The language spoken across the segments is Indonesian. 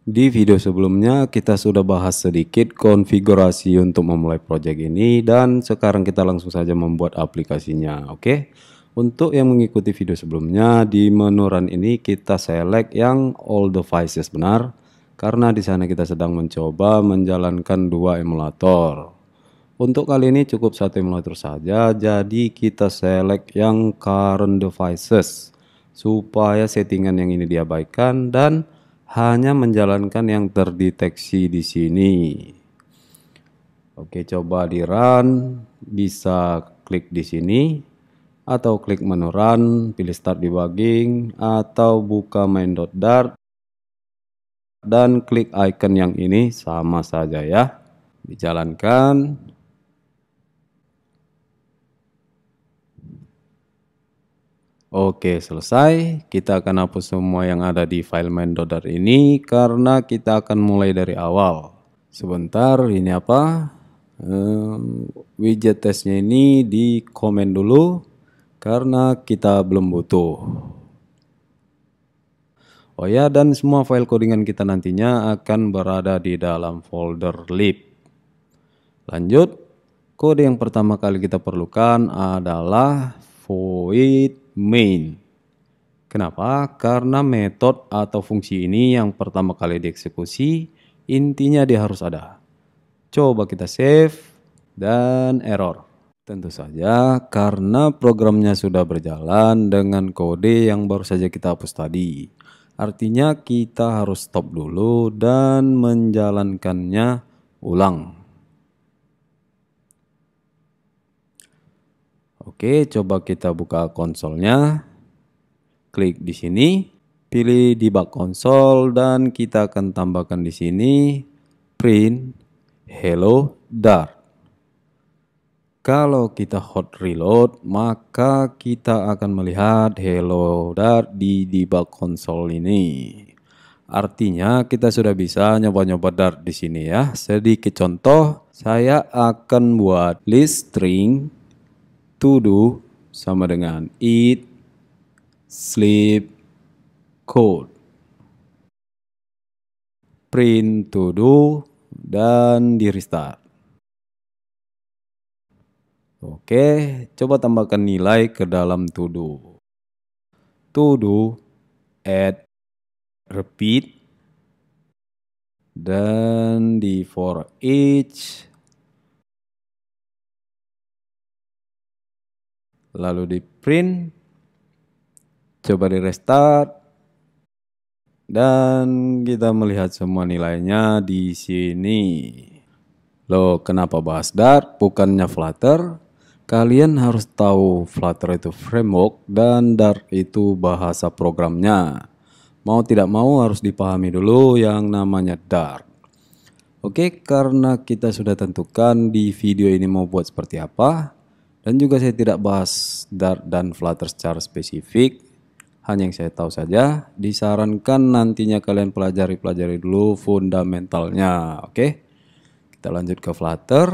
Di video sebelumnya kita sudah bahas sedikit konfigurasi untuk memulai project ini dan sekarang kita langsung saja membuat aplikasinya, oke? Okay? Untuk yang mengikuti video sebelumnya di menu run ini kita select yang all devices benar karena di sana kita sedang mencoba menjalankan dua emulator. Untuk kali ini cukup satu emulator saja, jadi kita select yang current devices supaya settingan yang ini diabaikan dan hanya menjalankan yang terdeteksi di sini. Oke, coba di run, bisa klik di sini atau klik menu run, pilih start debugging atau buka main.dart dan klik icon yang ini sama saja ya. Dijalankan, Oke, selesai. Kita akan hapus semua yang ada di file mendodar ini karena kita akan mulai dari awal. Sebentar, ini apa? Um, widget testnya ini di komen dulu karena kita belum butuh. Oh ya, dan semua file codingan kita nantinya akan berada di dalam folder lib. Lanjut, kode yang pertama kali kita perlukan adalah void main. Kenapa? Karena metode atau fungsi ini yang pertama kali dieksekusi, intinya dia harus ada. Coba kita save dan error. Tentu saja karena programnya sudah berjalan dengan kode yang baru saja kita hapus tadi. Artinya kita harus stop dulu dan menjalankannya ulang. Oke, coba kita buka konsolnya. Klik di sini, pilih debug konsol dan kita akan tambahkan di sini print hello dart. Kalau kita hot reload, maka kita akan melihat hello dart di di debug konsol ini. Artinya kita sudah bisa nyoba-nyoba dart di sini ya. Sedikit contoh, saya akan buat list string to do sama dengan eat, sleep, code. Print to do dan di restart. Oke, coba tambahkan nilai ke dalam to do. To do, add, repeat, dan di for each lalu di print, coba di restart, dan kita melihat semua nilainya di sini. Loh, kenapa bahas Dart? Bukannya Flutter? Kalian harus tahu Flutter itu framework dan Dart itu bahasa programnya. Mau tidak mau harus dipahami dulu yang namanya Dart. Oke, karena kita sudah tentukan di video ini mau buat seperti apa, dan juga saya tidak bahas Dart dan Flutter secara spesifik. Hanya yang saya tahu saja, disarankan nantinya kalian pelajari-pelajari dulu fundamentalnya, oke? Kita lanjut ke Flutter.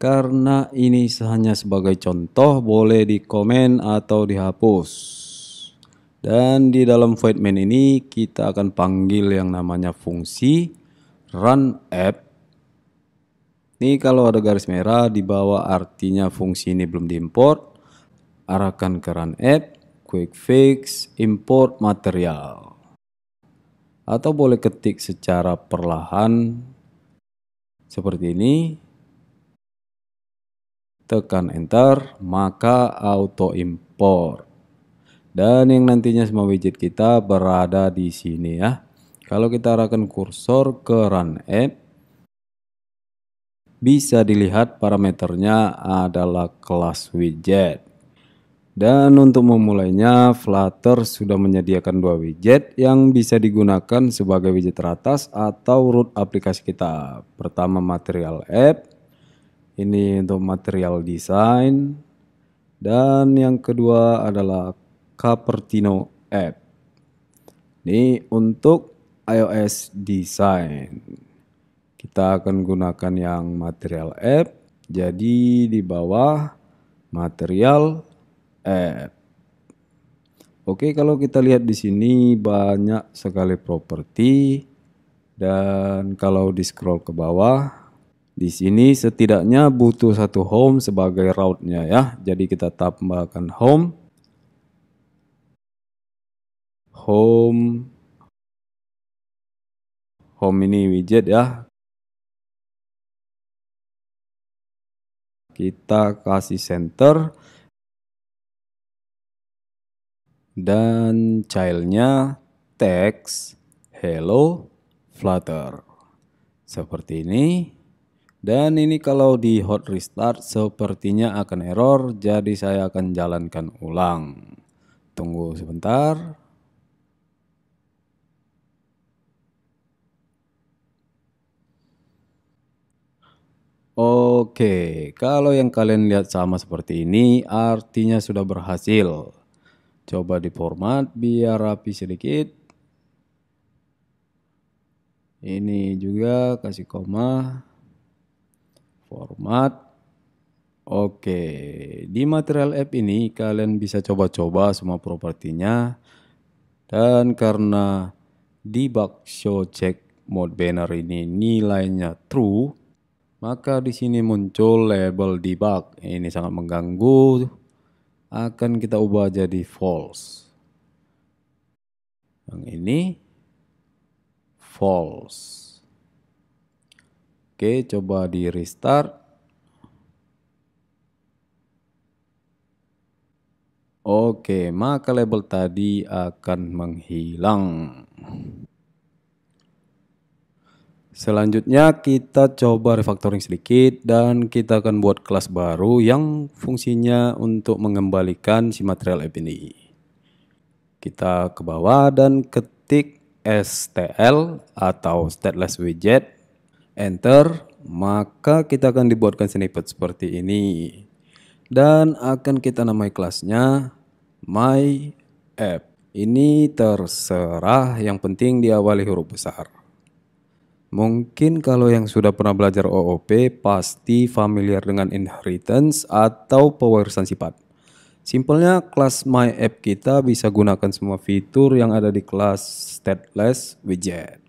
Karena ini hanya sebagai contoh, boleh dikomen atau dihapus. Dan di dalam void main ini kita akan panggil yang namanya fungsi run app ini kalau ada garis merah di bawah artinya fungsi ini belum diimport. Arahkan ke run app, quick fix, import material. Atau boleh ketik secara perlahan seperti ini. Tekan enter, maka auto import. Dan yang nantinya semua widget kita berada di sini ya. Kalau kita arahkan kursor ke run app, bisa dilihat parameternya adalah kelas widget. Dan untuk memulainya, Flutter sudah menyediakan dua widget yang bisa digunakan sebagai widget teratas atau root aplikasi kita. Pertama material app, ini untuk material design, dan yang kedua adalah Cupertino app. Ini untuk iOS design. Kita akan gunakan yang material app. Jadi di bawah material app. Oke, kalau kita lihat di sini banyak sekali properti dan kalau di scroll ke bawah di sini setidaknya butuh satu home sebagai route ya. Jadi kita tambahkan home home home ini widget ya kita kasih center dan childnya teks hello flutter seperti ini dan ini kalau di hot restart sepertinya akan error jadi saya akan jalankan ulang tunggu sebentar Oke, kalau yang kalian lihat sama seperti ini artinya sudah berhasil. Coba di format biar rapi sedikit. Ini juga kasih koma. Format. Oke, di material app ini kalian bisa coba-coba semua propertinya. Dan karena debug show check mode banner ini nilainya true, maka di sini muncul label debug. Ini sangat mengganggu. Akan kita ubah jadi false. Yang ini false. Oke, coba di restart. Oke, maka label tadi akan menghilang. Selanjutnya kita coba refactoring sedikit dan kita akan buat kelas baru yang fungsinya untuk mengembalikan si material app ini. Kita ke bawah dan ketik STL atau stateless widget, enter, maka kita akan dibuatkan snippet seperti ini. Dan akan kita namai kelasnya my app. Ini terserah yang penting diawali huruf besar. Mungkin kalau yang sudah pernah belajar OOP pasti familiar dengan inheritance atau pewarisan sifat. Simpelnya kelas My App kita bisa gunakan semua fitur yang ada di kelas stateless widget.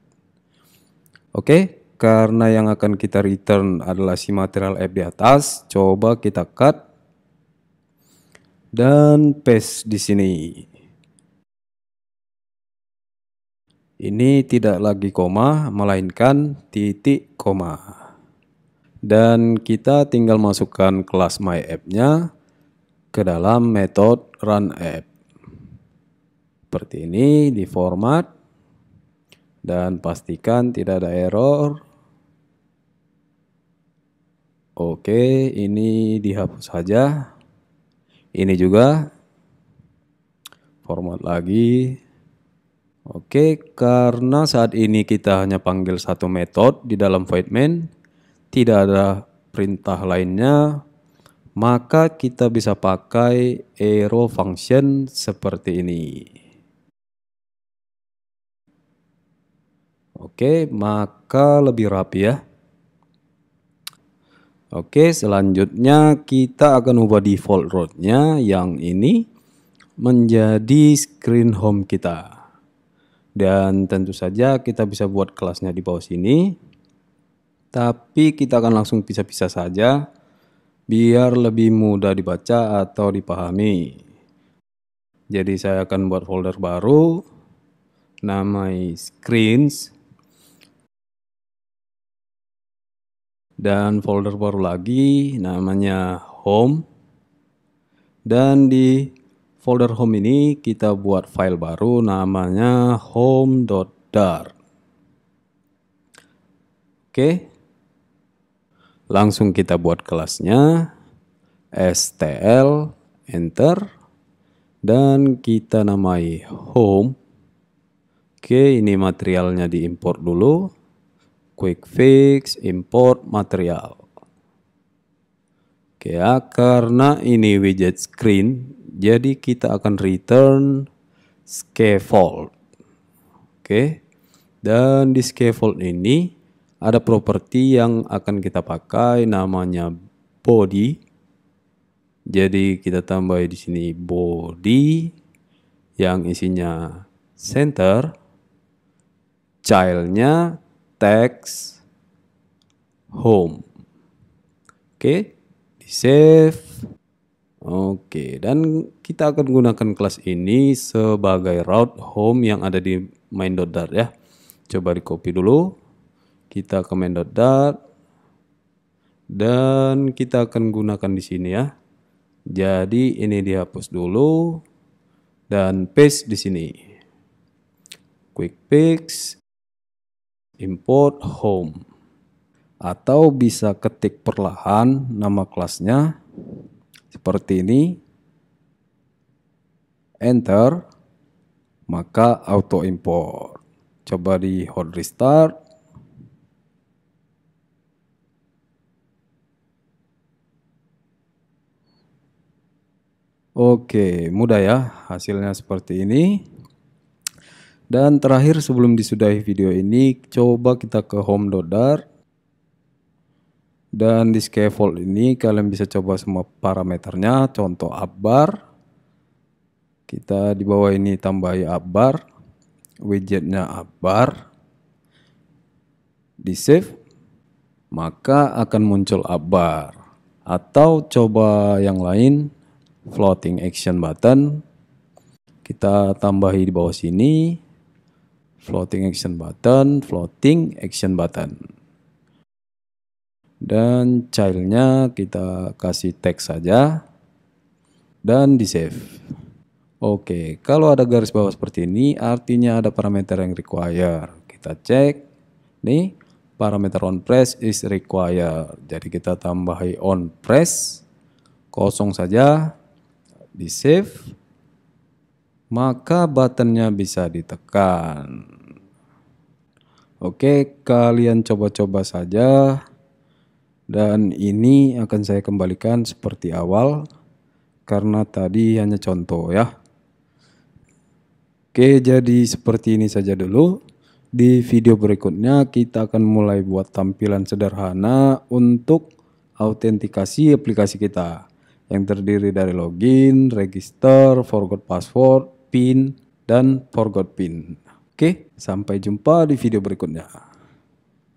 Oke, karena yang akan kita return adalah si material app di atas, coba kita cut dan paste di sini. ini tidak lagi koma melainkan titik koma dan kita tinggal masukkan kelas myapp nya ke dalam metode run app seperti ini di format dan pastikan tidak ada error oke ini dihapus saja ini juga format lagi Oke, karena saat ini kita hanya panggil satu metode di dalam void main, tidak ada perintah lainnya, maka kita bisa pakai arrow function seperti ini. Oke, maka lebih rapi ya. Oke, selanjutnya kita akan ubah default route-nya yang ini menjadi screen home kita. Dan tentu saja kita bisa buat kelasnya di bawah sini. Tapi kita akan langsung pisah-pisah saja biar lebih mudah dibaca atau dipahami. Jadi saya akan buat folder baru namai screens dan folder baru lagi namanya home dan di folder home ini kita buat file baru namanya home.dar. Oke. Langsung kita buat kelasnya stl enter dan kita namai home. Oke, ini materialnya diimport dulu. Quick fix import material. Oke ya, karena ini widget screen jadi kita akan return scaffold. Oke. Dan di scaffold ini ada properti yang akan kita pakai namanya body. Jadi kita tambah di sini body yang isinya center, childnya text home. Oke, di save. Oke, dan kita akan gunakan kelas ini sebagai route home yang ada di main.dart ya. Coba di copy dulu. Kita ke main.dart dan kita akan gunakan di sini ya. Jadi ini dihapus dulu dan paste di sini. Quick fix import home atau bisa ketik perlahan nama kelasnya seperti ini, enter, maka auto import. Coba di hot restart. Oke, mudah ya. Hasilnya seperti ini. Dan terakhir sebelum disudahi video ini, coba kita ke home.dart. Dan di scaffold ini kalian bisa coba semua parameternya, contoh upbar. Kita di bawah ini tambahi upbar, widgetnya upbar. Di save, maka akan muncul upbar. Atau coba yang lain, floating action button. Kita tambahi di bawah sini, floating action button, floating action button dan childnya kita kasih teks saja dan di save oke okay. kalau ada garis bawah seperti ini artinya ada parameter yang require kita cek nih parameter on press is require jadi kita tambahi on press kosong saja di save maka buttonnya bisa ditekan oke kalian coba-coba saja dan ini akan saya kembalikan seperti awal karena tadi hanya contoh ya. Oke, jadi seperti ini saja dulu. Di video berikutnya kita akan mulai buat tampilan sederhana untuk autentikasi aplikasi kita yang terdiri dari login, register, forgot password, PIN, dan forgot PIN. Oke, sampai jumpa di video berikutnya.